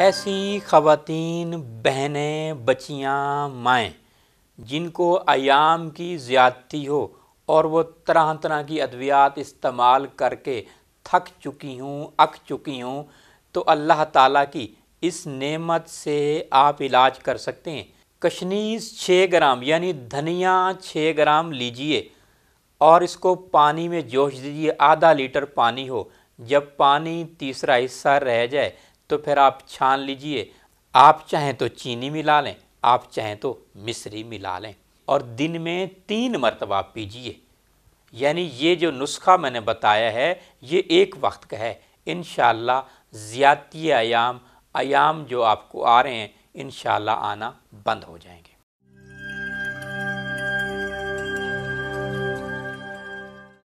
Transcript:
ऐसी ख़वान बहनें बचियाँ माएँ जिनको आयाम की ज़्यादती हो और वो तरह तरह की अद्वियात इस्तेमाल करके थक चुकी हूँ अक चुकी हूँ तो अल्लाह ताला की इस नेमत से आप इलाज कर सकते हैं कशनीस छः ग्राम यानी धनिया छः ग्राम लीजिए और इसको पानी में जोश दीजिए आधा लीटर पानी हो जब पानी तीसरा हिस्सा रह जाए तो फिर आप छान लीजिए आप चाहें तो चीनी मिला लें आप चाहें तो मिश्री मिला लें और दिन में तीन मरतबा पीजिए यानी ये जो नुस्खा मैंने बताया है ये एक वक्त का है इन ज़्यादती आयाम आयाम जो आपको आ रहे हैं इन आना बंद हो जाएंगे